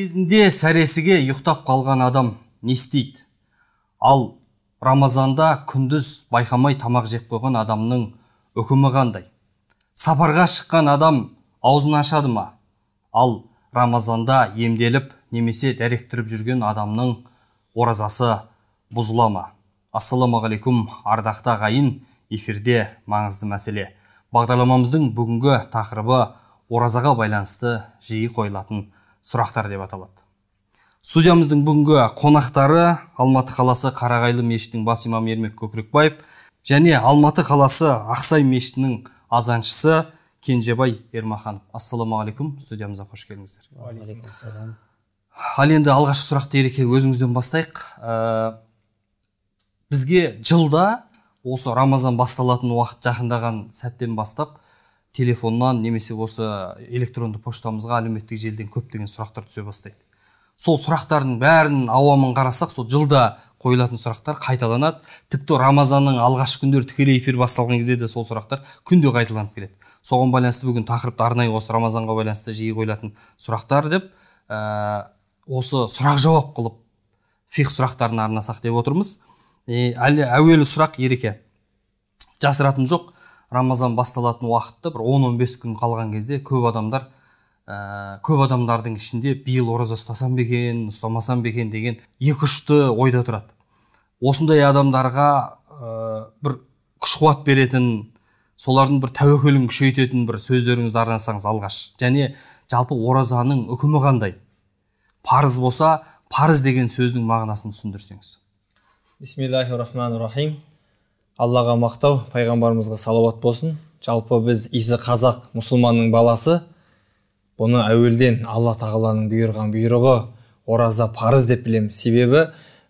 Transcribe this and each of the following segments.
кезінде сәресіге ұйықтап қалған адам не істейді ал рамазанда күндіз байқамай тамақ жеп қойған адамның үкімі қандай сапарға шыққан адам аузын ашады ма ал рамазанда емделіп немесе дәректіріп жүрген адамның оразасы бұзыла ма ассалаумағалейкум ардақты ағайын эфирде маңызды мәселе бағдарламамыздың бүгінгі тақырыбы оразаға байланысты жиі қойылатын сұрақтар деп аталады студиямыздың бүгінгі қонақтары алматы қаласы қарағайлы мешітінің бас имамы ермек көкірекбаев және алматы қаласы ақсай мешітінің азаншысы кенжебай ермаханов ассалаумағалейкум студиямызға қош келдіңіздер ал енді алғашқы сұрақты ереке өзіңізден бастайық э, бізге жылда осы рамазан басталатын уақыт жақындаған сәттен бастап телефоннан немесе осы электронды поштамызға әлеуметтік желіден көптеген сұрақтар түсе бастайды сол сұрақтардың бәрін ауамын қарасақ сол жылда қойылатын сұрақтар қайталанады тіпті рамазанның алғашқы күндері тікелей эфир басталған кезде де сол сұрақтар күнде қайталанып келеді соған байланысты бүгін тақырыпты арнайы осы рамазанға байланысты жиі қойылатын сұрақтар деп ә, осы сұрақ жауап қылып фих сұрақтарын арнасақ деп отырмыз әлі әуелі сұрақ ереке жасыратын жоқ рамазан басталатын уақытта бір 10-15 күн қалған кезде көп адамдар ә, көп адамдардың ішінде биыл ораза ұстасам ба екен ұстамасам ба екен деген екі ұшты ойда тұрады осындай адамдарға ә, бір күш қуат беретін солардың бір тәуекелін күшейтетін бір сөздеріңізді арнасаңыз алғаш және жалпы оразаның үкімі қандай парыз болса парыз деген сөздің мағынасын түсіндірсеңіз бисмиллахи рахмани рахим аллаға мақтау пайғамбарымызға салауат болсын жалпы біз исі қазақ мұсылманның баласы бұны әуелден алла тағаланың бұйырған бұйрығы ораза парыз деп білеміз себебі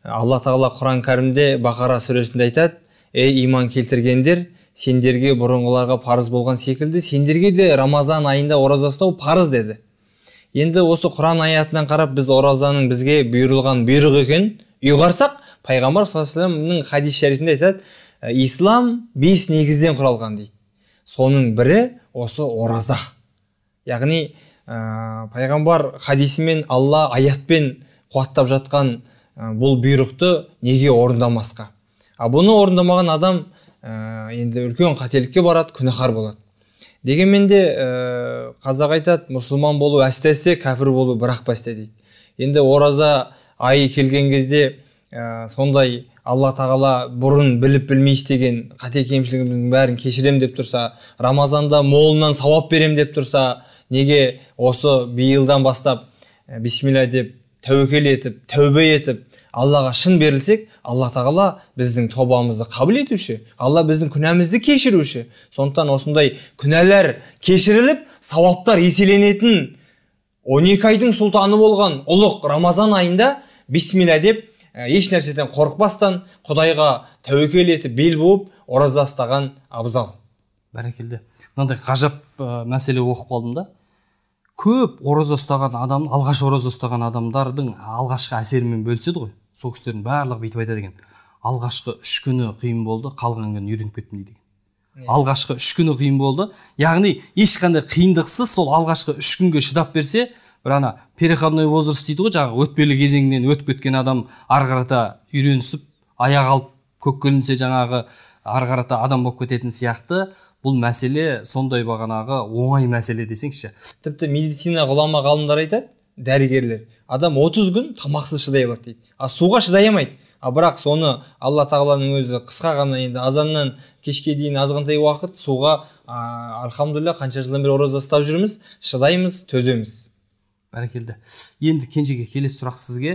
алла тағала құран кәрімде бақара сүресінде айтады ей иман келтіргендер сендерге бұрынғыларға парыз болған секілді сендерге де рамазан айында ораза ұстау парыз деді енді осы құран аятынан қарап біз оразаның бізге бұйырылған бұйрығы екенін ұйғарсақ пайғамбар саллаллаху алейхи хадис шәрифінде айтады Ә, ислам бес негізден құралған дейді соның бірі осы ораза яғни ә, пайғамбар хадисімен алла аятпен қуаттап жатқан ә, бұл бұйрықты неге орындамасқа а бұны орындамаған адам ә, енді үлкен қателікке барады күнәһар болады дегенмен де ә, қазақ айтады мұсылман болу әсте әсте кәпір болу бір ақ дейді енді ораза айы келген кезде ә, сондай алла тағала бұрын біліп білмей істеген қате кемшілігіміздің бәрін кешірем деп тұрса рамазанда молынан сауап берем деп тұрса неге осы биылдан бастап «Э, бисмилля деп тәуекел етіп тәубе етіп аллаға шын берілсек алла тағала біздің тобамызды қабыл етуші алла біздің күнәмізді кешіруші сондықтан осындай күнәлар кешіріліп сауаптар еселенетін он екі айдың сұлтаны болған ұлық рамазан айында бисмилля деп Э, еш нәрседен қорықпастан құдайға тәуекел етіп бел буып ораза ұстаған абзал бәрекелді мынандай ғажап ә, мәселе оқып қалдым да көп ораза ұстаған адам алғаш ораза ұстаған адамдардың алғашқы әсерімен бөліседі ғой сол кісілердің барлығы бүйтіп айтады екен алғашқы үш күні қиын болды қалған күні үйреніп кеттім дейді екен иә. алғашқы үш күні қиын болды яғни ешқандай қиындықсыз сол алғашқы үш күнге шыдап берсе бір ана переходной возраст дейді ғой жаңағы өтпелі кезеңнен өтіп кеткен адам ары қарата үйренісіп аяқ алып ілінсе жаңағы ары қарата адам болып кететін сияқты бұл мәселе сондай бағанағы оңай мәселе десеңізші тіпті медицина ғұлама ғалымдары айтады дәрігерлер адам 30 күн тамақсыз шыдай алады дейді а суға шыдай алмайды а бірақ соны алла тағаланың өзі қысқа ғана енді азаннан кешке дейін азғантай уақыт суға ә, қанша жылдан бері ораза ұстап жүрміз шыдаймыз төземіз бәрекелді енді кенжеге келесі сұрақ сізге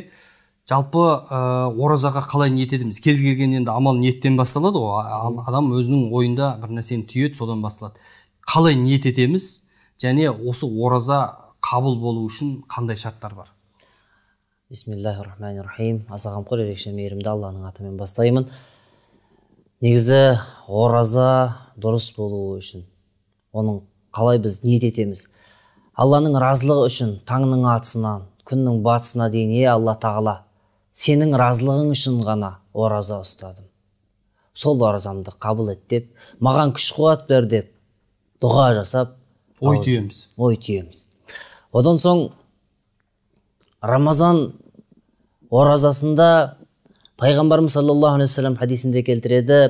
жалпы ә, оразаға қалай ниет етеміз кез келген енді амал ниеттен басталады ғой адам өзінің ойында бір нәрсені түйеді содан басталады қалай ниет етеміз және осы ораза қабыл болу үшін қандай шарттар бар бисмиллахи рахмани рахим аса қамқор ерекше мейірімді алланың атымен бастаймын негізі ораза дұрыс болуы үшін оның қалай біз ниет етеміз алланың разылығы үшін таңның атысынан күннің батысына дейін е алла тағала сенің разылығың үшін ғана ораза ұстадым сол оразамды қабыл ет деп маған күш қуат бер деп дұға жасап ой түйеміз ой түйеміз одан соң рамазан оразасында пайғамбарымыз саллаллаху алейхи хадисінде келтіреді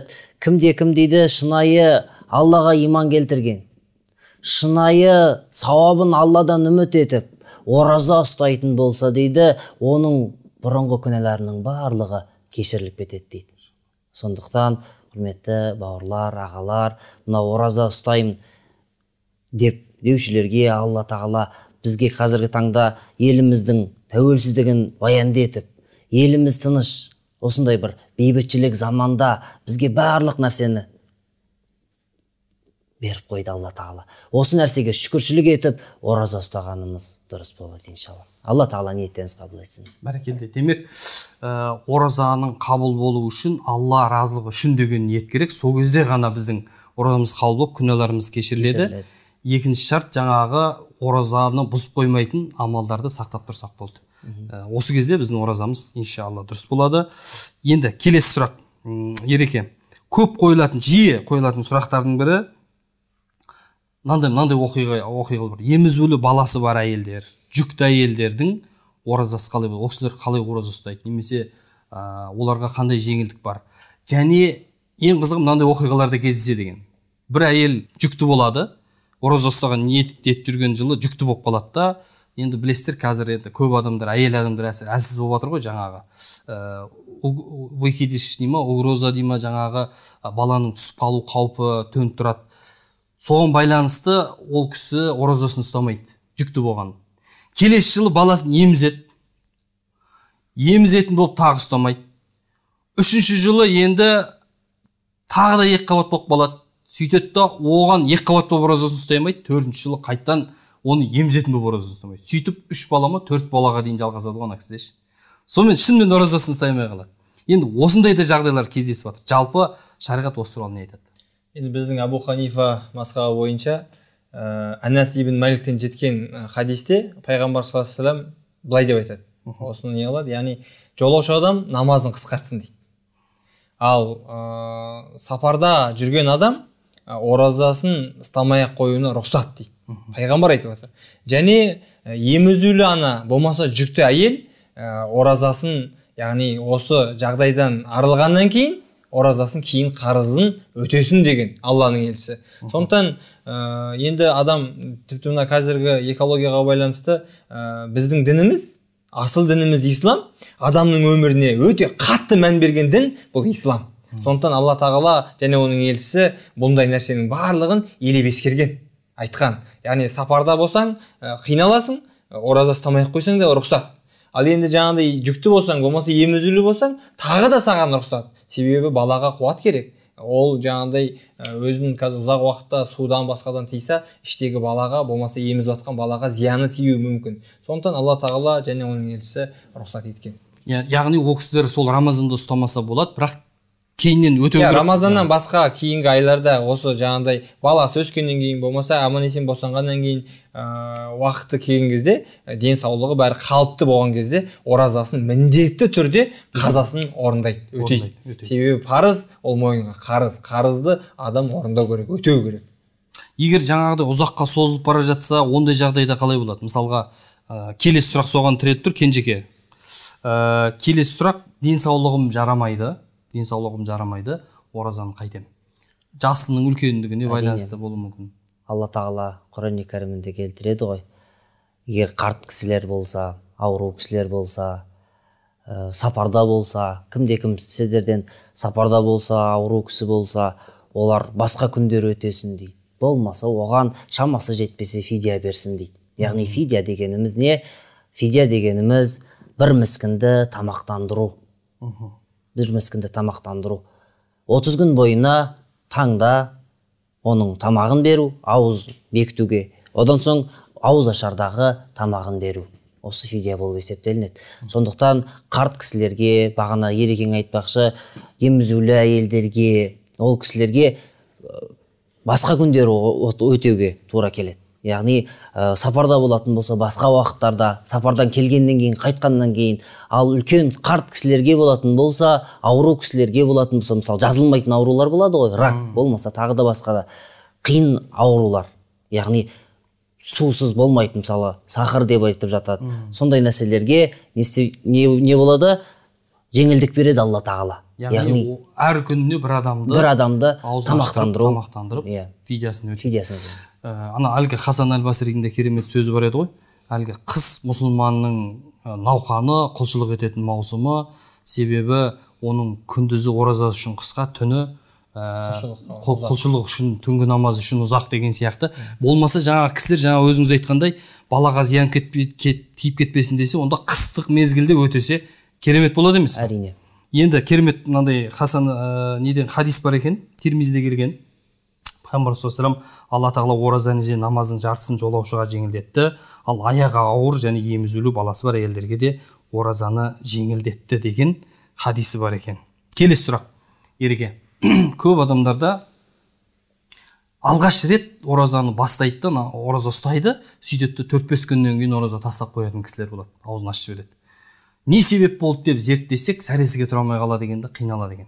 кімде кім дейді шынайы аллаға иман келтірген шынайы сауабын алладан үміт етіп ораза ұстайтын болса дейді оның бұрынғы күнәларының барлығы кешіріліп кетеді дейді сондықтан құрметті бауырлар ағалар мына ораза ұстаймын деп деушілерге алла тағала бізге қазіргі таңда еліміздің тәуелсіздігін баянды етіп еліміз тыныш осындай бір бейбітшілік заманда бізге барлық нәрсені беріп қойды алла тағала осы нәрсеге шүкіршілік етіп ораза ұстағанымыз дұрыс болады иншалла алла тағала ниеттеріңізді қабыл етсін бәрекелді демек ә, оразаның қабыл болуы үшін алла разылығы үшін деген ниет керек сол кезде ғана біздің оразамыз қабыл болып күнәларымыз кешіріледі екінші шарт жаңағы оразаны бұзып қоймайтын амалдарды сақтап тұрсақ болды ә, осы кезде біздің оразамыз иншалла дұрыс болады енді келесі сұрақ ереке көп қойылатын жиі қойылатын сұрақтардың бірі мынандай мынандай оқиға оқиғалар бар емізулі баласы бар әйелдер жүкті әйелдердің оразасы қалай ол кісілер қалай ораза ұстайды немесе ә, оларға қандай жеңілдік бар және ең қызығы мынандай оқиғалар да кездеседі екен бір әйел жүкті болады ораза ұстаған ниет етіп жүрген жылы жүкті болып қалады да енді білесіздер қазір енді көп адамдар әйел адамдар әлсіз болып жатыр ғой жаңағы ә, выкидыш дей ма угроза дей ма жаңағы баланың түсіп қалу қаупі төніп тұрады соған байланысты ол кісі оразасын ұстамайды жүкті болған келесі жылы баласын емізеді емізетін болып тағы ұстамайды үшінші жылы енді тағы да екі қабат болып қалады сөйтеді да оған екі қабат болып оразасын ұстай алмайды төртінші жылы қайтадан оны емізетін болып оразасын ұстамайды сөйтіп үш бала ма төрт балаға дейін жалғасады ғой ана кісіде ше сонымен шынымен оразасын ұстай алмай қалады енді осындай да жағдайлар кездесіп жатыр жалпы шариғат осы туралы не айтады енді біздің абу ханифа масхабы бойынша ә, анас ибн мәліктен жеткен э, хадисте пайғамбар саллаллаху алейхи вассалам былай деп айтады осыны не қылады яғни жолаушы адам намазын қысқартсын дейді ал ә, сапарда жүрген адам оразасын ұстамай ақ қоюына рұқсат дейді пайғамбар айтып жатыр және емізулі ана болмаса жүкті әйел ә, оразасын яғни осы жағдайдан арылғаннан кейін оразасын кейін қарызын өтесін деген алланың елшісі сондықтан ә, енді адам тіпті мына қазіргі экологияға байланысты ә, біздің дініміз асыл дініміз ислам адамның өміріне өте қатты мән берген дін бұл ислам сондықтан алла тағала және оның елшісі бұндай нәрсенің барлығын елеп ескерген айтқан яғни сапарда болсаң э, қиналасың ораза ұстамай ақ қойсаң да рұқсат ал енді жаңағыдай жүкті болсаң болмаса емізулі болсаң тағы да саған рұқсат себебі балаға қуат керек ол жаңағыдай өзін қазір ұзақ уақытта судан басқадан тыйса іштегі балаға болмаса еміз жатқан балаға зияны тиюі мүмкін сондықтан алла тағала және оның елшісі рұқсат еткен яғни ол кісілер сол рамазанды ұстамаса болады бірақ кейіннен өте иә, рамазаннан басқа кейінгі айларда осы жаңағыдай баласы өскеннен кейін болмаса аман есен босанғаннан кейін ыыы э, уақыты келген кезде э, денсаулығы бәрі қалыпты болған кезде оразасын міндетті түрде қазасын орындайды өтейді себебі парыз ол мойынға қарыз қарызды адам орындау керек өтеу керек егер жаңағыдай ұзаққа созылып бара жатса ондай жағдайда қалай болады мысалға ә, келесі сұрақ соған тіреліп тұр кенжеке ә, келесі сұрақ денсаулығым жарамайды денсаулығым жарамайды оразаны қайтемін жасының үлкендігіне байланысты болуы мүмкін алла тағала құрани кәрімінде келтіреді ғой егер қарт кісілер болса ауру кісілер болса ә, сапарда болса кімде кім сіздерден сапарда болса ауру кісі болса олар басқа күндер өтесін дейді болмаса оған шамасы жетпесе фидия берсін дейді яғни фидия дегеніміз не фидия дегеніміз бір міскінді тамақтандыру бір міскінді тамақтандыру 30 күн бойына таңда оның тамағын беру ауыз бекітуге одан соң ауыз ашардағы тамағын беру осы фидия болып есептелінеді сондықтан қарт кісілерге бағана ерекең айтпақшы емізулі әйелдерге ол кісілерге басқа күндері өтеуге тура келеді яғни ә, сапарда болатын болса басқа уақыттарда сапардан келгеннен кейін қайтқаннан кейін ал үлкен қарт кісілерге болатын болса ауру кісілерге болатын болса мысалы жазылмайтын аурулар болады ғой рак болмаса тағы да басқа да қиын аурулар яғни сусыз болмайды мысалы сахар деп айтып жатады Үм. сондай нәрселерге не, не, болады жеңілдік береді алла тағала яғни әр күніне бір адамды бір адамды тамақтандыру тамақтандырып иә ә, ана әлгі хасан әл басридің керемет сөзі бар еді ғой әлгі қыс мұсылманның э, науқаны құлшылық ететін маусымы себебі оның күндізі оразасы үшін қысқа түні ә, құлшылық үшін түнгі намаз үшін ұзақ деген сияқты болмаса жаңағы кісілер жаңа өзіңіз айтқандай балаға зиян тиіп кетпесін десе онда қыстық мезгілде өтесе керемет болады емес әрине енді керемет мынандай хасан ә, неден хадис бар екен термизде келген пайғамбар саллаллаху алла тағала оразаны және намаздың жартысын жолаушыға жеңілдетті ал аяғы ауыр және емізулі баласы бар әйелдерге де оразаны жеңілдетті деген хадисі бар екен келесі сұрақ ереке көп адамдарда алғаш рет оразаны бастайды да ораза ұстайды сөйтеді да төрт бес күннен кейін ораза тастап қоятын кісілер болады аузын ашып жібереді не себеп болды деп зерттесек сәресіге тұра алмай қалады екен да қиналады екен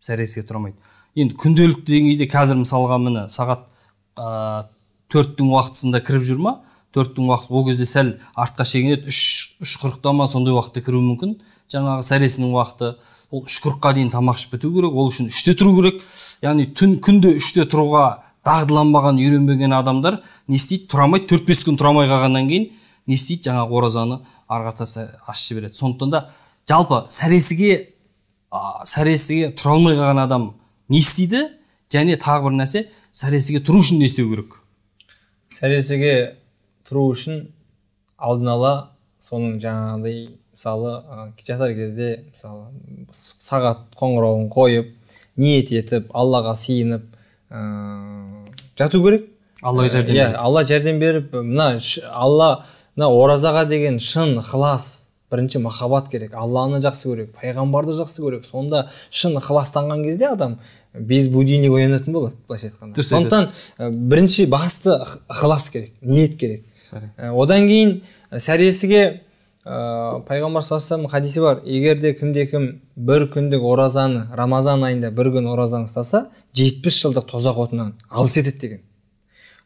сәресіге тұра алмайды енді күнделікті деңгейде қазір мысалға міне сағат ыыы төрттің уақытысында кіріп жүр ма төрттің уақыты ол кезде сәл артқа шегінеді үш үш қырықта ма сондай уақытта кіруі мүмкін жаңағы сәресінің уақыты ол үш қырыққа дейін тамақ ішіп біту керек ол үшін үште тұру керек яғни түн күнде үште тұруға дағдыланбаған үйренбеген адамдар не істейді тұра алмайды төрт бес күн тұра алмай қалғаннан кейін не істейді жаңағы оразаны ары қарата ашып жібереді сондықтан да жалпы сәресіге ә, сәресіге тұра алмай қалған адам не істейді және тағы бір нәрсе сәресіге тұру үшін не істеу керек сәресіге тұру үшін алдын ала соның жаңағыдай мысалы жатар кезде мысалы сағат қоңырауын қойып ниет етіп аллаға сиынып ә, жату керек алла э, жәрдем иә алла жәрдем беріп мына алла мына оразаға деген шын ықылас бірінші махаббат керек алланы жақсы көрек пайғамбарды жақсы көрек сонда шын ықыластанған кезде адам без будильник оянатын болады былайша айтқанда дұрыс сондықтан бірінші басты ықылас керек ниет керек одан кейін сәресіге ыыы пайғамбар саллаллаху хадисі бар егер де кімде кім бір күндік оразаны рамазан айында бір күн оразаны ұстаса жетпіс жылдық тозақ отынан алыс етеді деген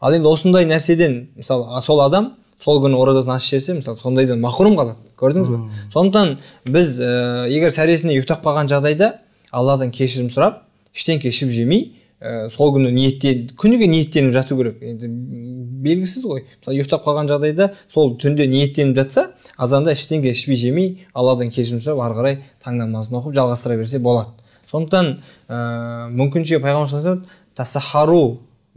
ал енді осындай нәрседен мысалы сол адам сол күні оразасын ашып жіберсе мысалы сондайдан мақұрым қалады көрдіңіз ба сондықтан біз ә, егер сәресіне ұйықтап қалған жағдайда алладан кешірім сұрап ештеңке ішіп жемей сол күні ниеттен күніге ниеттеніп жату керек енді белгісіз ғой мысалы ұйықтап қалған жағдайда сол түнде ниеттеніп жатса азанда ештеңке ішпей жемей алладан кешірім сұрап ары қарай таң намазын оқып жалғастыра берсе болады сондықтан ә, мүмкінше пайғамбар тасахару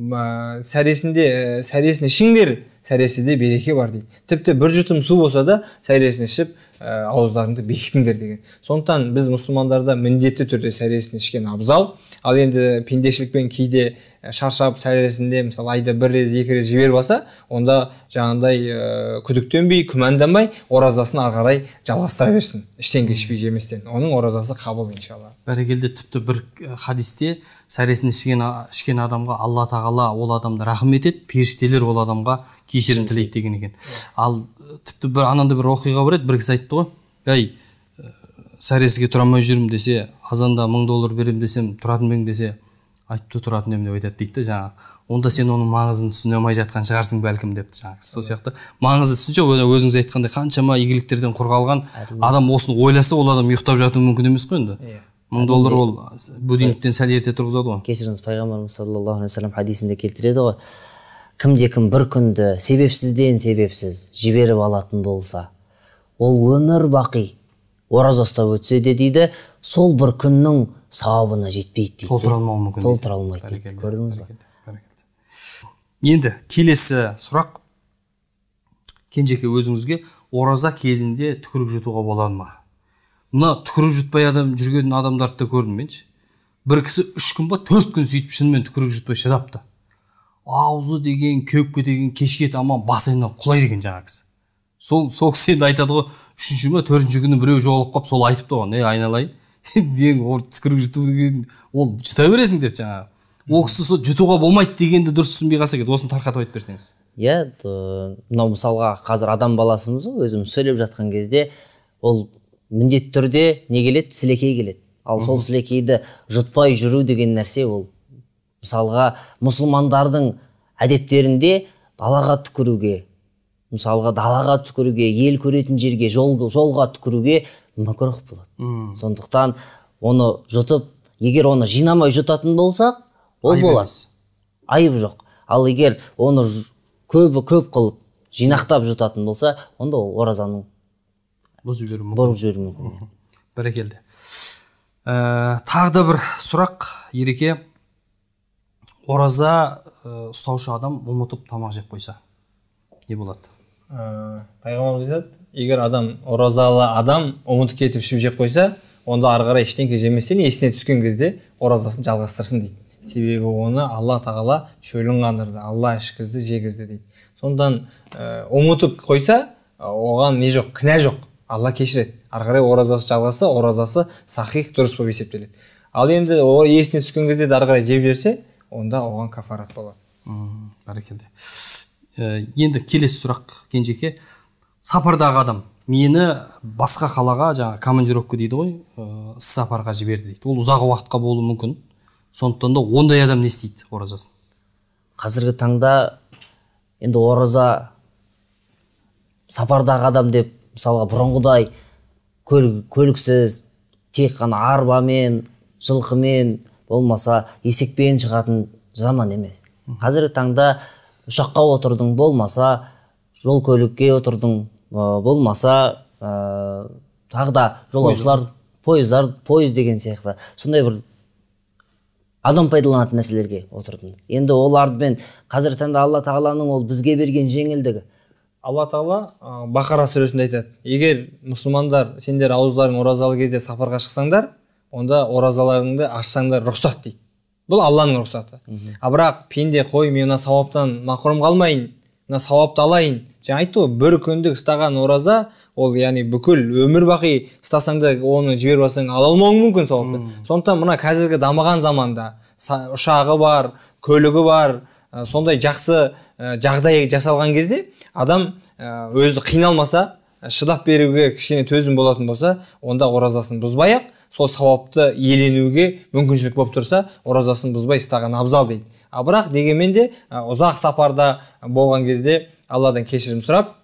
ә, сәресінде ә, сәресін ішіңдер сәресіде береке бар дейді тіпті бір жұтым су болса да сәресін ішіп ә, ауыздарыңды бекітіңдер деген сондықтан біз мұсылмандарда міндетті түрде сәресін ішкен абзал ал енді пендешілікпен кейде ә, шаршап сәресінде мысалы айда бір рез, екі рез жіберіп алса онда жаңағыдай ә, күдіктенбей күмәнданбай оразасын ары қарай жалғастыра берсін іштен кешпей жеместен оның оразасы қабыл иншалла бәрекелді тіпті бір хадисте сәресін ішкен ішкен адамға алла тағала ол адамды рахмет етеді періштелер ол адамға кешірім тілейді деген екен иә. ал э, тіпті бір анандай бір оқиға бар еді бір кісі айтты ғой әй э, сәресіге тұра алмай жүрмін десе азанда мың доллар беремін десем тұратын ба десе айтты тұратын едім деп айтады дейді да онда сен оның маңызын түсіне алмай жатқан шығарсың бәлкім депті жаңағы сол сияқты маңызды түсінше өзіңіз айтқандай қаншама игіліктерден құр қалған адам осыны ойласа ол адам ұйықтап жатуы мүмкін емес қой енді иә мың доллар ол будильниктен сәл ерте тұрғызады ғой кешіріңіз пайғамбарымыз саллаллаху алейхи вассалам хадисінде келтіреді ғой кімде кім бір күнді себепсізден себепсіз жіберіп алатын болса ол өмір бақи ораза ұстап өтсе де дейді сол бір күннің сауабына жетпейді дейді толтыра алмауы мүмкін толтыра алмайды дейді көрдіңіз ба енді келесі сұрақ кенжеке өзіңізге ораза кезінде түкірік жұтуға болады ма мына түкірік жұтпай адам жүрген адамдарды да көрдім мен бір кісі үш күн ба төрт күн сөйтіп шынымен түкірік жұтпай шыдапты аузы деген кеуіп деген кешке таман бас айналып құлайды екен жаңағы кісі сол сол кісі енді айтады ғой үшінші ма төртінші күні біреу жоғалып қалып сол айтыпты оған ей айналайын ол түкірік жұту деген ол жұта бересің деп жаңағы ол кісі сол жұтуға болмайды дегенді дұрыс түсінбей қалса керек осыны тарқатып айтып берсеңіз иә мынау мысалға қазір адам баласымыз ғой өзіміз сөйлеп жатқан кезде ол міндетті түрде не келеді сілекей келеді ал сол сілекейді жұтпай жүру деген нәрсе ол мысалға мұсылмандардың әдеттерінде далаға түкіруге мысалға далаға түкіруге ел көретін жерге жол, жолға түкіруге мүкрух болады Үм. сондықтан оны жұтып егер оны жинамай жұтатын болсақ ол болады айып жоқ ал егер оны көбі көп қылып жинақтап жұтатын болса онда ол оразаның бұзып жіберуі мүмкін бұзып жіберуі мүмкін бәрекелді ә, тағы да бір сұрақ ереке ораза э, ұстаушы адам ұмытып тамақ жеп қойса не болады ә, пайғамбарымыз айтады егер адам оразалы адам ұмытып кетіп ішіп жеп қойса онда ары қарай ештеңке жеместен есіне түскен кезде оразасын жалғастырсын дейді себебі оны алла тағала шөлін қандырды алла ішкізді жегізді дейді сондықтан ұмытып қойса оған не жоқ кінә жоқ алла кешіреді ары қарай оразасы жалғасса оразасы сахих дұрыс болып есептеледі ал енді ол есіне түскен кезде де ары жеп жіберсе онда оған кафарат болады бәрекелді э, енді келесі сұрақ кенжеке сапардағы адам мені басқа қалаға жаңа командировка дейді ғой іс э, сапарға жіберді дейді ол ұзақ уақытқа болуы мүмкін сондықтан да ондай адам не істейді оразасын қазіргі таңда енді ораза сапардағы адам деп мысалға бұрынғыдай көліксіз тек қана арбамен жылқымен болмаса есекпен шығатын заман емес қазіргі таңда ұшаққа отырдың болмаса жол көлікке отырдың болмаса ә, тағы да жолаушылар пойыздар пойыз деген сияқты сондай бір адам пайдаланатын нәрселерге отырдыңыз енді олармен қазіргі таңда алла тағаланың ол бізге берген жеңілдігі алла тағала бақара сүресінде айтады егер мұсылмандар сендер ауыздарың оразалы кезде сапарға шықсаңдар онда оразаларыңды ашсаңдар рұқсат дейді бұл алланың рұқсаты ал бірақ пенде қой мен мына сауаптан мақұрым қалмайын мына сауапты алайын жаңа айтты ғой бір күндік ұстаған ораза ол яғни бүкіл өмір бақи ұстасаң да оны жіберіп алсаң ала алмауың мүмкін сауапты сондықтан мына қазіргі дамыған заманда ұшағы бар көлігі бар ә, сондай жақсы ә, жағдай жасалған кезде адам э, өзі қиналмаса шыдап беруге кішкене төзім болатын болса онда оразасын бұзбай ақ сол сауапты иеленуге мүмкіншілік болып тұрса оразасын бұзбай ұстаған абзал дейді а бірақ дегенмен де ұзақ сапарда болған кезде алладан кешірім сұрап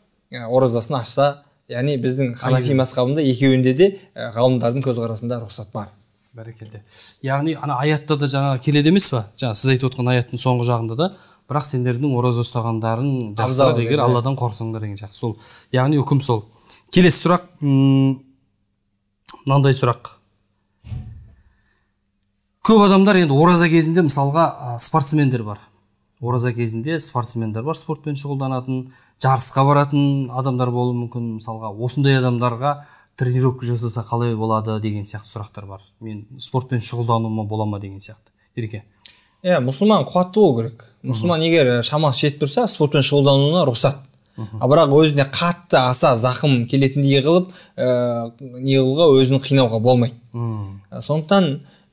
оразасын ашса яғни біздің ханафи мазхабында екеуінде де ғалымдардың көзқарасында рұқсат бар бәрекелді яғни ана аятта да жаңағы келеді емес па жаңа сіз айтып отырған аяттың соңғы жағында да бірақ сендердің ораза ұстағандарың жақсы егер иә. алладан қорықсаңдар деген сияқты сол яғни үкім сол келесі сұрақ мынандай сұрақ көп адамдар енді ораза кезінде мысалға спортсмендер бар ораза кезінде спортсмендер бар спортпен шұғылданатын жарысқа баратын адамдар болуы мүмкін мысалға осындай адамдарға тренировка жасаса қалай болады деген сияқты сұрақтар бар мен спортпен шұғылдануыма бола ма деген сияқты ереке иә мұсылман қуатты болу керек мұсылман егер э, шамасы жетіп тұрса спортпен шұғылдануына рұқсат а бірақ өзіне қатты аса зақым келетіндей қылып ә, не өзін қинауға болмайды э, сондықтан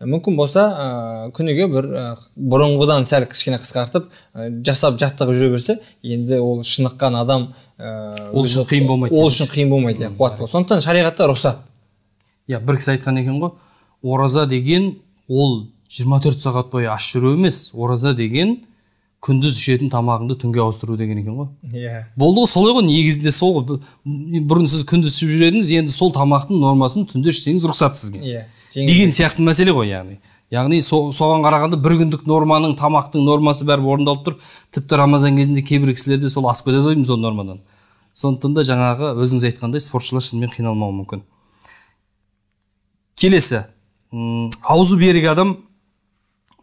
мүмкін болса ә, күніге бір ә, бұрынғыдан сәл кішкене қысқартып ә, жасап жаттығып жүре берсе енді ол шыныққан адам ә, ол үшін қиын болмайды ол үшін қиын болмайды иә қуат болады сондықтан шариғатта рұқсат иә бір кісі айтқан екен ғой ораза деген ол 24 сағат бойы аш жүру емес ораза деген күндіз ішетін тамағыңды түнге ауыстыру деген екен ғой иә yeah. болды ғой солай ғой негізінде сол ғой бұрын сіз күндіз ішіп жүр едіңіз енді сол тамақтың нормасын түнде ішсеңіз рұқсат сізге иә yeah деген сияқты мәселе ғой яғни яғни со, соған қарағанда бір күндік норманың тамақтың нормасы бәрі орындалып тұр тіпті рамазан кезінде кейбір кісілерде сол асып кетеді ғой сол нормадан сондықтан да жаңағы өзіңіз айтқандай спортшылар шынымен қиналмауы мүмкін келесі аузы берік адам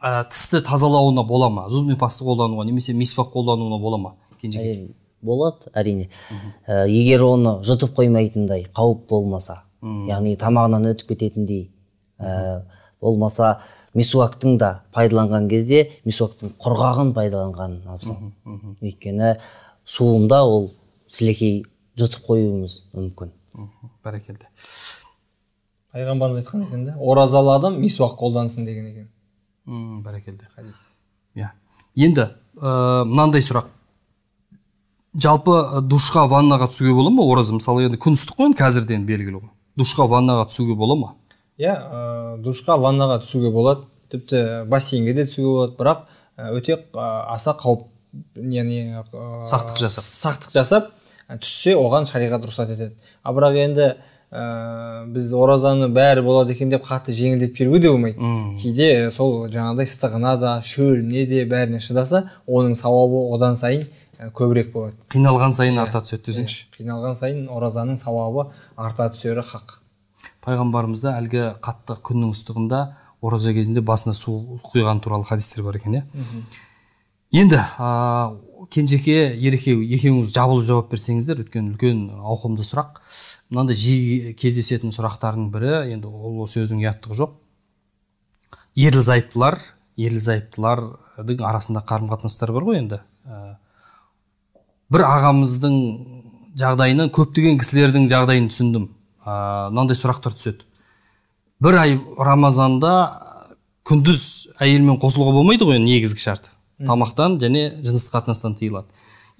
ә, тісті тазалауына бола ма зубный паста қолдануға немесе мисвак қолдануына бола ма болады әрине ә, егер оны жұтып қоймайтындай қауіп болмаса яғни тамағынан өтіп кететіндей ә, болмаса мисуактың да пайдаланған кезде мисуактың құрғағын пайдаланған абзал өйткені суында ол сілекей жұтып қоюымыз мүмкін бәрекелді пайғамбарымыз айтқан екен да оразалы адам мисуақ қолдансын деген екен бәрекелді хадис иә енді ә, мынандай сұрақ жалпы э, душқа ваннаға түсуге бола ма ораза мысалы енді күн ыстық қой енді қазірден белгілі ғой душқа ваннаға түсуге бола ма иә ыыы э, душқа ваннаға түсуге болады тіпті бассейнге де түсуге болады бірақ э, өте э, аса қауіп яғни сақтық жасап сақтық жасап түссе оған шариғат рұқсат етеді ал бірақ енді ә, біз оразаны бәрі болады екен деп қатты жеңілдетіп жіберуге де болмайды кейде сол жаңағыдай ыстығына да шөліне де бәріне шыдаса оның сауабы одан сайын көбірек болады қиналған сайын иә. арта түседі десеңші қиналған сайын оразаның сауабы арта түсері хақ пайғамбарымызда әлгі қатты күннің ыстығында ораза кезінде басына су құйған туралы хадистер бар екен иә енді ә, кенжеке ереке екеуіңіз жабылып жауап берсеңіздер өткен үлкен ауқымды сұрақ мынандай жиі кездесетін сұрақтардың бірі енді ол сөздің ұяттығы жоқ ерлі зайыптылар ерлі зайыптылардың арасында қарым қатынастар бар ғой енді ә, бір ағамыздың жағдайынан көптеген кісілердің жағдайын түсіндім мынандай сұрақтар түседі бір ай рамазанда күндіз әйелмен қосылуға болмайды ғой негізгі шарт тамақтан және жыныстық қатынастан тыйылады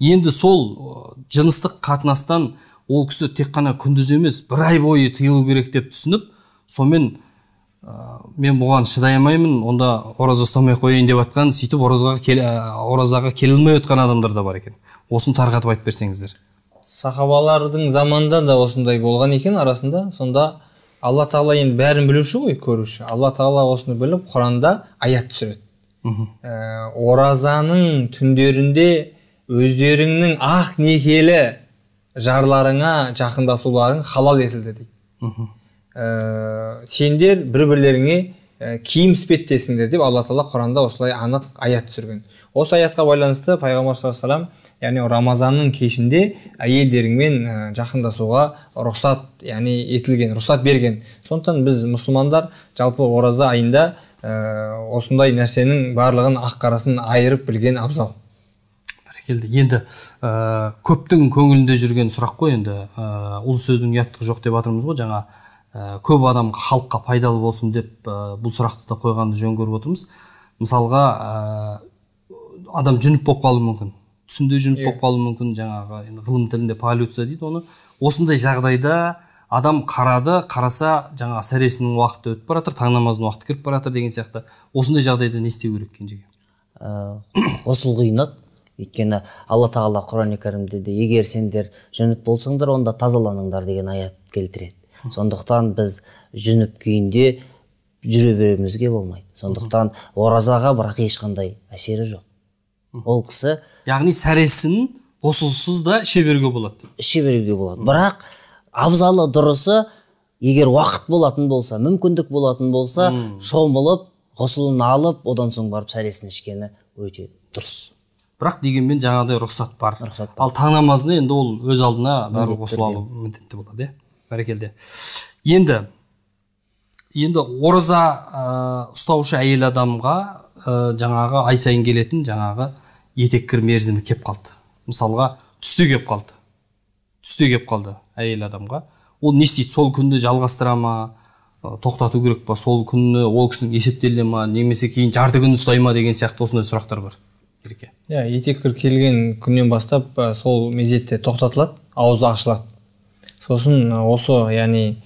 енді сол жыныстық қатынастан ол кісі тек қана күндіз емес бір ай бойы тыйылу керек деп түсініп сонымен ә, мен бұған шыдай алмаймын онда ораза ұстамай қояйын деп жатқан сөйтіп оразаға оразаға келе алмай жатқан адамдар да бар екен осыны тарқатып айтып берсеңіздер сахабалардың заманында да осындай болған екен арасында сонда алла тағала енді бәрін білуші ғой көруші алла тағала осыны біліп құранда аят түсіреді ә, оразаның түндерінде өздеріңнің ақ некелі жарларыңа жақындасуларың халал етілді дейді ә, сендер бір бірлеріңе ә, киім іспеттесіңдер деп алла тағала құранда осылай анық аят түсірген осы аятқа байланысты пайғамбар саллаллаху яғни рамазанның кешінде әйелдеріңмен жақындасуға рұқсат яғни етілген рұқсат берген сондықтан біз мұсылмандар жалпы ораза айында ә, осындай нәрсенің барлығын ақ қарасын айырып білген абзал бәрекелді енді көптің көңілінде жүрген сұрақ қой енді ә, сөздің ұяттығы жоқ деп жатырмыз ғой жаңа көп адам халыққа пайдалы болсын деп ә, бұл сұрақты да қойғанды жөн көріп отырмыз мысалға ә, адам жүніп болып қалуы мүмкін түсінде жүріп иә. болып қалуы мүмкін жаңағы енді ғылым тілінде полюция дейді оны осындай жағдайда адам қарады қараса жаңағы сәресінің уақыты өтіп бара жатыр таң намазының уақыты кіріп бара жатыр деген сияқты осындай жағдайда не істеу керек кенжеге ғұсыл ә, құйынады өйткені алла тағала құран кәрімде де егер сендер жүніп болсаңдар онда тазаланыңдар деген аят келтіреді сондықтан біз жүніп күйінде жүре беруімізге болмайды сондықтан оразаға бірақ ешқандай әсері жоқ ол кісі яғни сәресін қосусыз да іше беруге болады іше беруге болады бірақ абзалы дұрысы егер уақыт болатын болса мүмкіндік болатын болса шомылып ғұсылын алып одан соң барып сәресін ішкені өте дұрыс бірақ дегенмен жаңағыдай рұқсат бар рұқсат бар. ал таң намазына енді ол өз алдына бәрібір ғұсыл алу міндетті болады иә бәрекелді енді енді ораза ұстаушы әйел адамға ә, жаңағы ай сайын келетін жаңағы етеккір мерзімі кеп қалды мысалға түсте кеп қалды түсте кеп қалды әйел адамға ол не істейді сол күнді жалғастыра ма тоқтату керек па сол күні ол кісінің есептеле ма немесе кейін жарты күн ұстай ма деген сияқты осындай сұрақтар бар ерке иә етеккір келген күннен бастап сол мезетте тоқтатылады аузы ашылады сосын осы яғни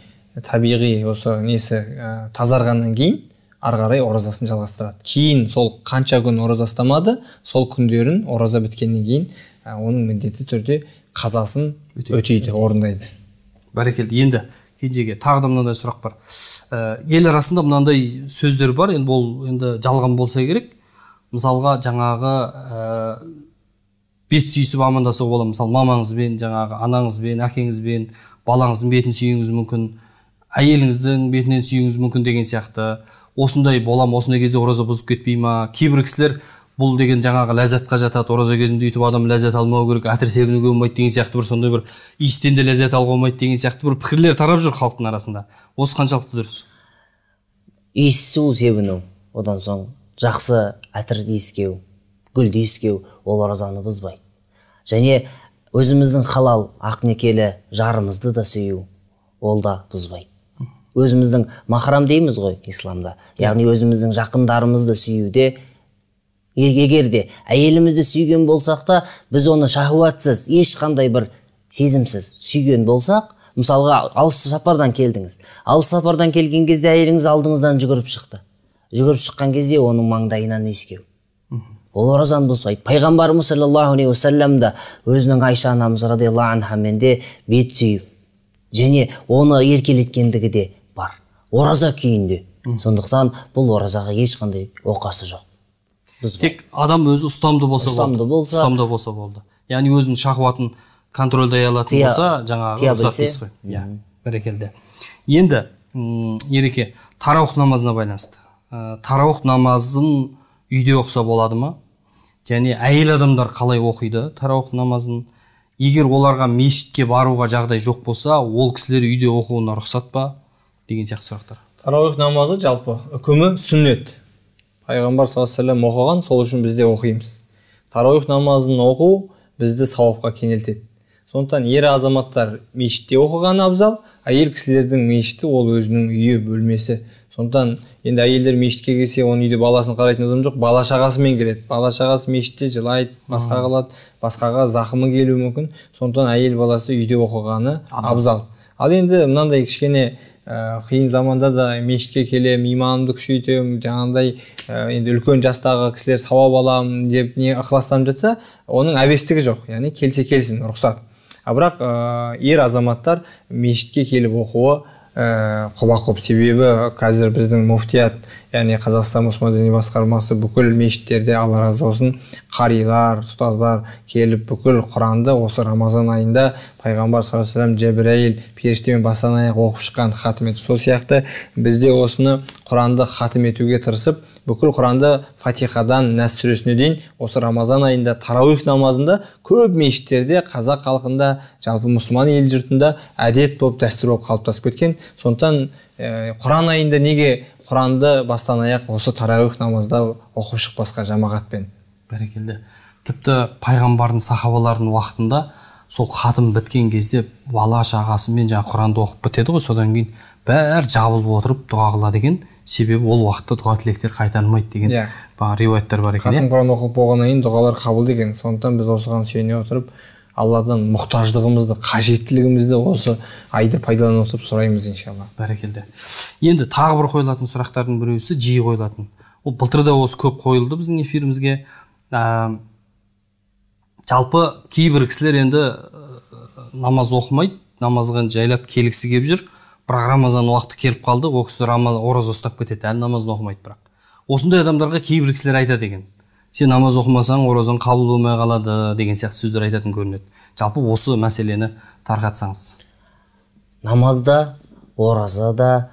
табиғи осы несі ә, тазарғаннан кейін ары қарай оразасын жалғастырады кейін сол қанша күн ораза ұстамады сол күндерін ораза біткеннен кейін оның міндетті түрде қазасын өтейді орындайды бәрекелді енді кенжеге тағы да мынандай сұрақ бар ә, ел арасында мынандай сөздер бар енді бұл енді жалған болса керек мысалға жаңағы ә, бет сүйісіп амандасуға болады мысалы мамаңызбен жаңағы анаңызбен әкеңізбен балаңыздың бетін сүюіңіз мүмкін әйеліңіздің бетінен сүйюіңіз мүмкін деген сияқты осындай болам осындай кезде ораза бұзып кетпей ма кейбір кісілер бұл деген жаңағы ләззатқа жатады ораза кезінде өйтіп адам ләззат алмау керек әтір себінуге болмайды деген сияқты бір сондай бір иістен де ләззат алуға болмайды деген сияқты бір пікірлер тарап жүр халықтың арасында осы қаншалықты дұрыс иіссу себіну одан соң жақсы әтірді иіскеу гүлді иіскеу ол оразаны бұзбайды және өзіміздің халал ақ некелі жарымызды да сүю ол да бұзбайды өзіміздің махрам дейміз ғой исламда яғни өзіміздің жақындарымызды сүюде егер де әйелімізді сүйген болсақ та біз оны шахуатсыз ешқандай бір сезімсіз сүйген болсақ мысалға алыс сапардан келдіңіз алыс сапардан келген кезде әйеліңіз алдыңыздан жүгіріп шықты жүгіріп шыққан кезде оның маңдайынан иіскеу ол оразаны бұзбайды пайғамбарымыз саллаллаху алейхи уассалам да өзінің айша анамыз радиаллаху анхамен де бет сүйіп және оны еркелеткендігі де ораза күйінде сондықтан бұл оразаға ешқандай оқасы жоқ тек адам өзі ұстамды болса ұстамды болса болды яғни өзінің шахуатын контрольдай алатын болса жаңағы ғой иә бәрекелді енді ереке тараух намазына байланысты ә, намазын үйде оқыса болады ма және әйел адамдар қалай оқиды тараух намазын егер оларға мешітке баруға жағдай жоқ болса ол кісілер үйде оқуына рұқсат па деген сияқты сұрақтар тарауих намазы жалпы үкімі сүннет пайғамбар саллаллаху алейhi оқыған сол үшін біз де оқимыз тарауих намазын оқу бізді сауапқа кенелтеді сондықтан ер азаматтар мешітте оқығаны абзал әйел кісілердің мешіті ол өзінің үйі бөлмесі сондықтан енді әйелдер мешітке келсе оның үйде баласын қарайтын адам жоқ бала шағасымен келеді бала шағасы мешітте жылайды басқа қылады басқаға зақымы келуі мүмкін сондықтан әйел баласы үйде оқығаны абзал ал енді мынандай кішкене қиын заманда да мешітке келем, иманымды күшейтемін жаңағыдай ә, енді үлкен жастағы кісілер сауап аламын деп не ықыластанып жатса оның әбестігі жоқ яғни келсе келсін рұқсат а бірақ ә, ер азаматтар мешітке келіп оқуы Э, құба құп себебі қазір біздің муфтият яғни қазақстан мұсылман діни басқармасы бүкіл мешіттерде алла разы болсын қарилар ұстаздар келіп бүкіл құранды осы рамазан айында пайғамбар саллаллаху алейhi жәбірәйіл періштемен бастан аяқ оқып шыққан хатым ету сол сияқты бізде осыны құранды хатым етуге тырысып бүкіл құранды фатихадан нәс сүресіне дейін осы рамазан айында тарауих намазында көп мешіттерде қазақ халқында жалпы мұсылман ел жұртында әдет болып дәстүр болып қалыптасып кеткен сондықтан ә, құран айында неге құранды бастан аяқ осы тарауих намазда оқып шықпасқа жамағатпен бәрекелді тіпті пайғамбардың сахабалардың уақытында сол хатым біткен кезде бала шағасымен жаңағы құранды оқып бітеді ғой содан кейін бәрі жабылып отырып дұға қылады екен себебі ол уақытта дұға тілектер қайтарылмайды деген иә yeah. риуаяттар бар екен қатым иә. құран оқылып болғаннан кейін дұғалар қабыл деген сондықтан біз осыған сүйене отырып алладан мұқтаждығымызды қажеттілігімізді осы айды пайдалана отырып сұраймыз иншалла бәрекелді енді тағы бір қойылатын сұрақтардың біреусі жиі қойылатын ол былтыр да осы көп қойылды біздің эфирімізге ә, жалпы кейбір кісілер енді ә, намаз оқымайды намазға жайлап келгісі келіп жүр бірақ рамазан уақыты келіп қалды ол кісі ораза ұстап кетеді әлі намазын оқымайды бірақ осындай адамдарға кейбір кісілер айтады екен сен намаз оқымасаң оразаң қабыл болмай қалады деген сияқты сөздер айтатын көрінеді жалпы осы мәселені тарқатсаңыз намазда оразада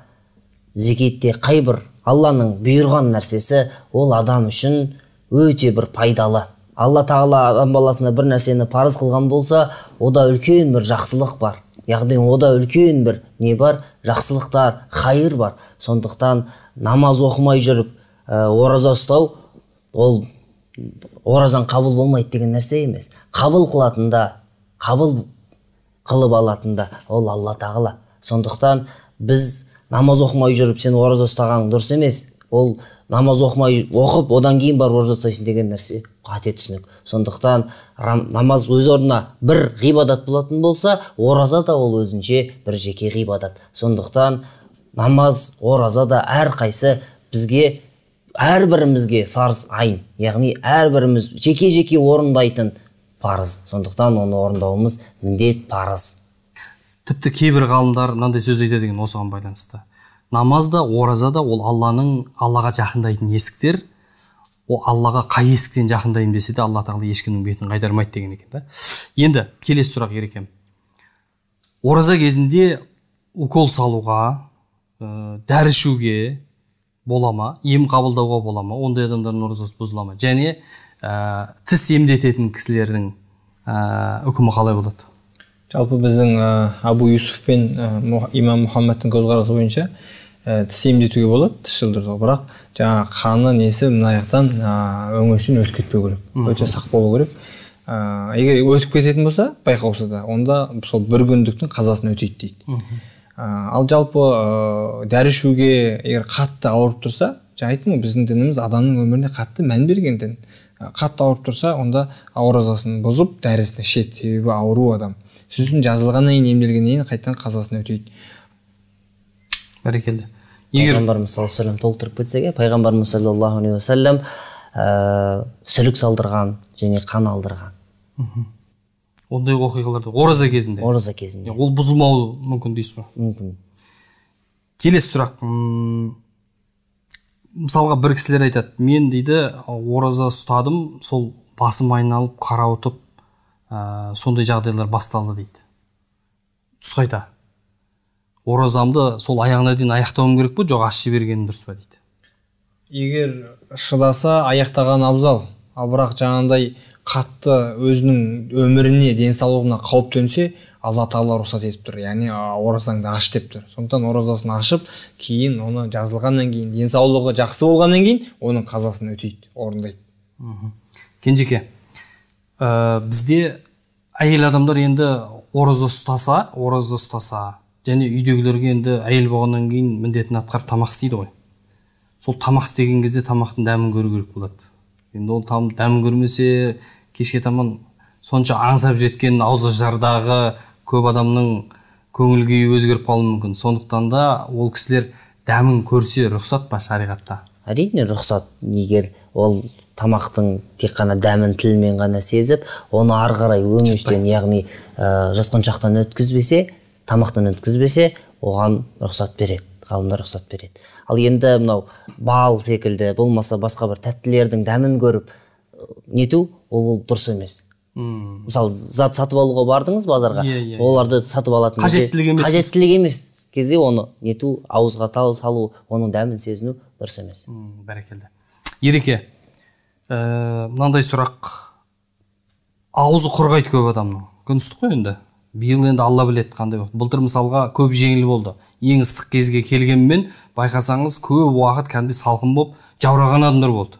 зекетте қай бір алланың бұйырған нәрсесі ол адам үшін өте бір пайдалы алла тағала адам баласына бір нәрсені парыз қылған болса ода үлкен бір жақсылық бар яғни ода үлкен бір не бар жақсылықтар хайыр бар сондықтан намаз оқымай жүріп ә, ораза ұстау ол оразаң қабыл болмайды деген нәрсе емес қабыл қылатында қабыл қылып алатында ол алла тағала сондықтан біз намаз оқымай жүріп сен ораза ұстағаның дұрыс емес ол намаз оқымай оқып одан кейін барып ораза ұстайсың деген нәрсе қате түсінік сондықтан намаз өз орнына бір ғибадат болатын болса ораза да ол өзінше бір жеке ғибадат сондықтан намаз ораза да әрқайсы бізге әрбірімізге фарз айын яғни әрбіріміз жеке жеке орындайтын парыз сондықтан оны орындауымыз міндет парыз тіпті кейбір ғалымдар мынандай сөз айтады екен осыған байланысты намаз да ораза да ол алланың аллаға жақындайтын есіктер О аллаға қай есіктен жақындаймын десе де алла тағала ешкімнің бетін қайтармайды деген екен да енді келесі сұрақ ерекем ораза кезінде укол салуға ә, дәрі ішуге бола ма ем қабылдауға бола ма ондай адамдардың оразасы бұзыла ма және ә, тіс емдететін кісілердің ә, үкімі қалай болады жалпы біздің ә, абу юсуф пен имам мұхаммедтің көзқарасы бойынша ә, э, емдетуге болады тіс жылдырды бірақ жаңағы қаны несі мына жақтан ә, өтіп кетпеу керек өте сақ болу керек ә, егер өсіп кететін болса байқаусыз да онда сол бір күндіктің қазасын өтейді дейді ә, ал жалпы ә, дәрі ішуге егер қатты ауырып тұрса жаңа айттым ғой біздің дініміз адамның өміріне қатты мән берген дін қатты ауырып тұрса онда ауразасын бұзып дәрісін ішеді себебі ауру адам сосын жазылғаннан кейін емделгеннен кейін қайтадан қазасын өтейді бәрекелді егер пайғамбарымыз саллаллаху алейhi толтырып кетсек иә пайғамбарымыз саллаллаху алейхи уассалам ә, э, сүлік салдырған және қан алдырған ондай оқиғаларда ораза кезінде ораза кезінде ол бұзылмауы мүмкін дейсіз ғой мүмкін келесі сұрақ Үм, мысалға бір кісілер айтады мен дейді ораза ұстадым сол басым айналып қарауытып ә, сондай жағдайлар басталды дейді түс қайта оразамды сол аяғына дейін аяқтауым керек па жоқ ашып жібергенім дұрыс па дейді егер шыдаса аяқтаған абзал ал бірақ жаңағындай қатты өзінің өміріне денсаулығына қауіп төнсе алла тағала рұқсат етіп тұр яғни оразаңды аш деп тұр сондықтан оразасын ашып кейін оны жазылғаннан кейін денсаулығы жақсы болғаннан кейін оның қазасын өтейді орындайды кенжеке бізде әйел адамдар енді ораза ұстаса ораза ұстаса және үйдегілерге енді әйел болғаннан кейін міндетін атқарып тамақ істейді ғой сол тамақ істеген кезде тамақтың дәмін көру керек болады енді ол там дәмін көрмесе кешке таман сонша аңсап жеткен аузы жардағы көп адамның көңіл күйі өзгеріп қалуы мүмкін сондықтан да ол кісілер дәмін көрсе рұқсат па шариғатта әрине рұқсат егер ол тамақтың тек қана дәмін тілмен ғана сезіп оны ары қарай өңештен яғни ә, өткізбесе тамақтан өткізбесе оған рұқсат береді ғалымдар рұқсат береді ал енді мынау бал секілді болмаса басқа бір тәттілердің дәмін көріп нету ол дұрыс емес мм мысалы зат сатып алуға бардыңыз базарға yeah, yeah, yeah. оларды сатып алатын қажеттілік емес қажеттілік емес кезде оны нету ауызға тал салу оның дәмін сезіну дұрыс емес мм бәрекелді ереке мынандай сұрақ ауызы құрғайды көп адамның күн ыстық қой енді биыл енді алла біледі қандай болады былтыр мысалға көп жеңіл болды ең ыстық кезге келгенмен байқасаңыз көп уақыт кәдімгідей салқын болып жаураған адамдар болды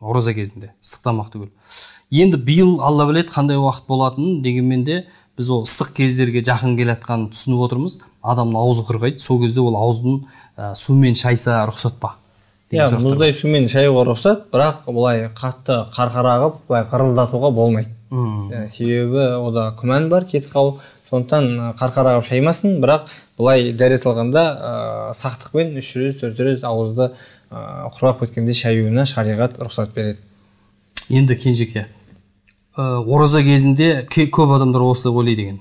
ораза кезінде ыстық тамақ түгіл енді биыл алла біледі қандай уақыт болатынын дегенмен де біз ол ыстық кездерге жақын келе жатқанын түсініп отырмыз адамның аузы құрғайды сол кезде ол аузын ә, сумен шайса рұқсат па иә мұздай сумен шаюға рұқсат бірақ былай қатты қарқара қылып былай қырылдатуға болмайды мм ә, себебі ода күмән бар кетіп қалу сондықтан қарқара қылып шаймасын бірақ былай дәрет алғанда ә, сақтықпен үш рез төрт рез ауызды ә, құрғап кеткенде шаюына шариғат рұқсат береді енді кенжеке ә, ораза кезінде көп адамдар осылай ойлайды екен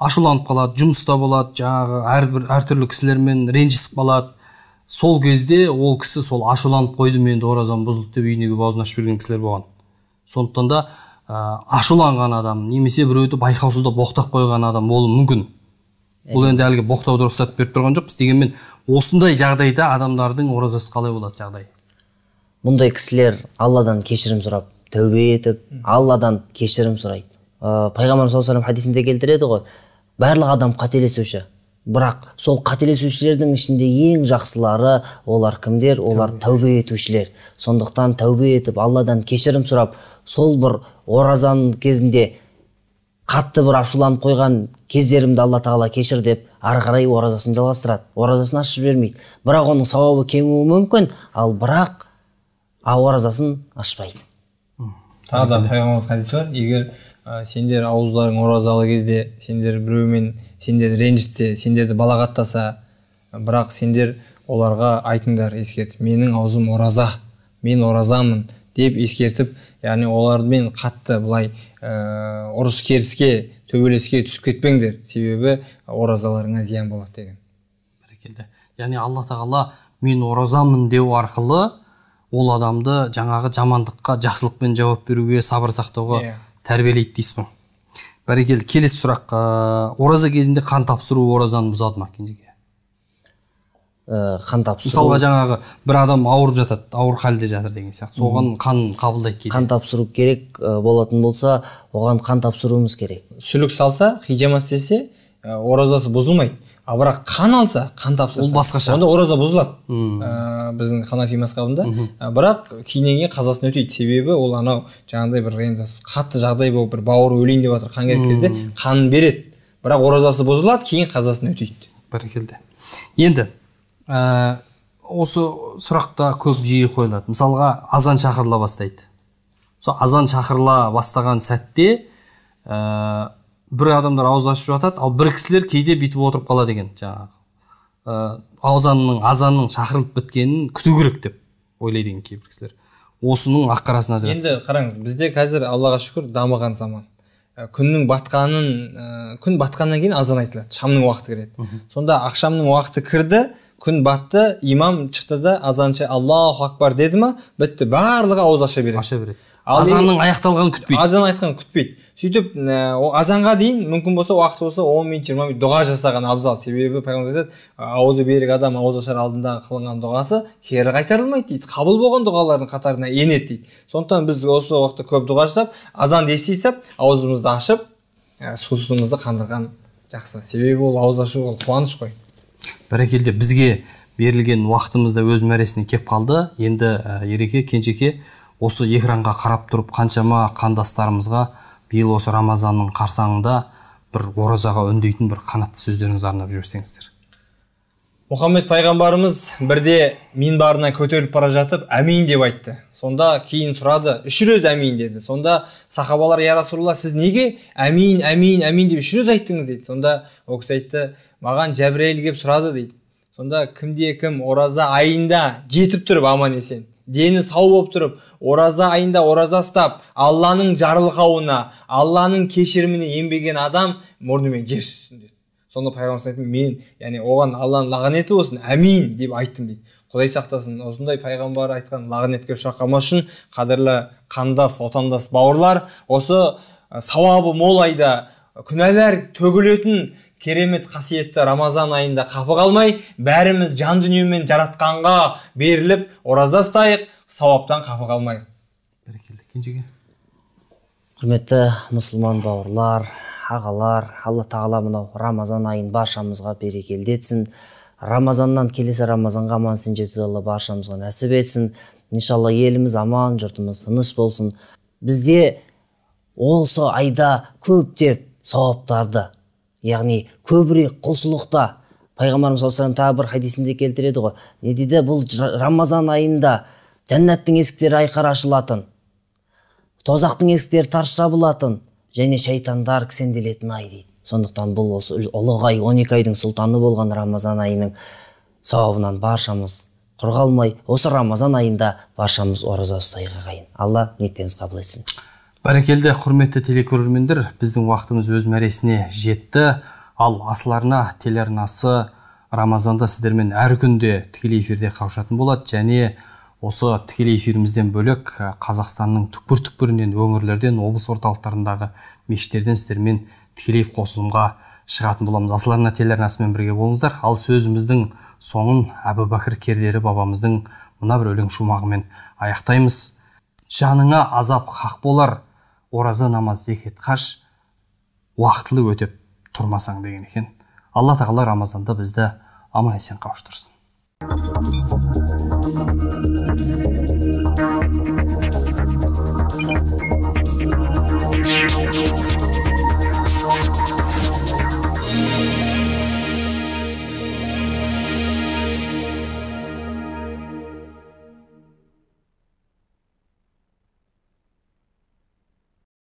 ашуланып қалады жұмыста болады жаңағы әрбір әртүрлі кісілермен ренжісіп қалады сол кезде ол кісі сол ашуланып қойды енді оразам бұзылды деп үйіне келіп аузын ашып жіберген кісілер болған сондықтан да ә, ашуланған адам немесе біреуді байқаусызда боқтап қойған адам болуы мүмкін бұл енді әлгі боқтауды рұқсат беріп тұрған жоқпыз дегенмен осындай жағдайда адамдардың оразасы қалай болады жағдай мұндай кісілер алладан кешірім сұрап тәубе етіп алладан кешірім сұрайды ыыы ә, пайғамбарымыз саллаллаху хадисінде келтіреді ғой барлық адам қателесуші бірақ сол қателесушілердің ішінде ең жақсылары олар кімдер олар тәубе етушілер сондықтан тәубе етіп алладан кешірім сұрап сол бір оразаның кезінде қатты бір ашуланып қойған кездерімді алла тағала кешір деп ары қарай оразасын жалғастырады оразасын ашып жібермейді бірақ оның сауабы кемуі мүмкін ал бірақ а оразасын ашпайды тағы да пайғамбарымыздың хадисі бар егер сендер ауыздарың оразалы кезде сендер біреумен сендерді ренжітсе сендерді балағаттаса бірақ сендер оларға айтыңдар ескертіп менің аузым ораза мен оразамын деп ескертіп яғни олармен қатты былай ә, э, ұрыс керіске төбелеске түсіп кетпеңдер себебі оразаларыңа зиян болады деген бәрекелді яғни алла тағала мен оразамын деу арқылы ол адамды жаңағы жамандыққа жақсылықпен жауап беруге сабыр сақтауға yeah. Иә. тәрбиелейді дейсіз ғой бәрекелді келесі сұраққа ораза кезінде қан тапсыру оразаны бұзады ма кенжеке э, қан тапсыру мысалға жаңағы бір адам ауырып жатады ауыр халде жатыр деген сияқты соған қан қабылдайды кейде қан тапсыру керек э, болатын болса оған қан тапсыруымыз керек Сүлік салса хиджама істесе э, оразасы бұзылмайды ал бірақ қан алса қан тапсырса ол басқаша онда ораза бұзылады ә, біздің ханафи мазхабында ә, э, бірақ кейіннен кейін қазасын өтейді себебі ол анау жаңағыдай бір енді қатты жағдай болып бір бауыры өлейін деп жатыр қан керек кезде қанын береді бірақ оразасы бұзылады кейін қазасын өтейді бәрекелді енді ә, осы сұрақта көп жиі қойылады мысалға азан шақырыла бастайды сол азан шақырыла бастаған сәтте бір адамдар ауыз ашып жатады ал бір кісілер кейде бүйтіп отырып қалады екен жаңағы ә, э, аузанның азанның шақырылып біткенін күту керек деп ойлайды екен кейбір кісілер осының ақ қарасын енді қараңыз бізде қазір аллаға шүкір дамыған заман э, күннің батқанын э, күн батқаннан кейін азан айтылады шамның уақыты кіреді сонда ақшамның уақыты кірді күн батты имам шықты да азаншы аллаху акбар деді ма бітті барлығы ауыз аша береді аша береді азанның аяқталғанын күтпейді азан айтқанын күтпейді сөйтіп азанға дейін мүмкін болса уақыты болса он минут жиырма минут дұға жасаған абзал себебі пайғамбар айтады аузы берік адам ауыз ашар алдында қылынған дұғасы кері қайтарылмайды дейді қабыл болған дұғалардың қатарына енеді дейді сондықтан біз осы уақытта көп дұға жасап азанды ести салып аузымызды ашып ә, сусынымызды қандырған жақсы себебі ол ауыз ашу ол қуаныш қой бәрекелді бізге берілген уақытымыз да өз мәресіне кеп қалды енді ә, ереке кенжеке осы экранға қарап тұрып қаншама қандастарымызға биыл осы рамазанның қарсаңында бір оразаға үндейтін бір қанатты сөздеріңізді арнап жіберсеңіздер мұхаммед пайғамбарымыз бірде минбарына көтеріліп бара жатып әмин деп айтты сонда кейін сұрады үш рез әмин деді сонда сахабалар я расулалла сіз неге әмин әмин әмин деп үш рез айттыңыз дейді сонда ол кісі айтты маған жәбірәйіл келіп сұрады дейді сонда кімде кім ораза айында жетіп тұрып аман есен дені сау болып тұрып ораза айында ораза ұстап алланың жарылқауына алланың кешіріміне енбеген адам мұрнымен жер сүзсін деді сонда пайғамбарымыз айтты мен яғни оған алланың лағынеті болсын әмин деп айттым дейді құдай сақтасын осындай пайғамбар айтқан ұшырап ұшақ үшін қадірлі қандас отандас бауырлар осы сауабы мол айда күнәлар төгілетін керемет қасиетті рамазан айында қапы қалмай бәріміз жан дүниемен жаратқанға беріліп ораза ұстайық сауаптан қапы қалмайық бәрекелді құрметті мұсылман бауырлар ағалар алла тағала мынау рамазан айын баршамызға берекелді етсін рамазаннан келесі рамазанға аман есен жетуді алла баршамызға нәсіп етсін иншалла еліміз аман жұртымыз тыныш болсын бізде осы айда көптеп сауаптарды яғни көбірек құлшылықта пайғамбарымыз саллаллаху тағы бір хадисінде келтіреді ғой не дейді бұл рамазан айында жәннаттың есіктері айқара ашылатын тозақтың есіктері тарс жабылатын және шайтандар кісенделетін ай дейді сондықтан бұл осы ұлық ай он айдың сұлтаны болған рамазан айының сауабынан баршамыз құр қалмай осы рамазан айында баршамыз ораза ұстайық ағайын алла ниеттеріңізді қабыл етсін бәрекелді құрметті телекөрермендер біздің уақытымыз өз мәресіне жетті ал асыл арна телеарнасы рамазанда сіздермен әр күнде тікелей эфирде қауышатын болады және осы тікелей эфирімізден бөлек қазақстанның түкпір түкпірінен өңірлерден облыс орталықтарындағы мешіттерден сіздермен тікелей қосылымға шығатын боламыз асыл арна телеарнасымен бірге болыңыздар ал сөзіміздің соңын әбубәкір кердері бабамыздың мына бір өлең шумағымен аяқтаймыз жаныңа азап хақ болар ораза намаз зекет қаш, уақытылы өтеп тұрмасаң деген екен алла тағала рамазанда бізді аман есен қауыштырсын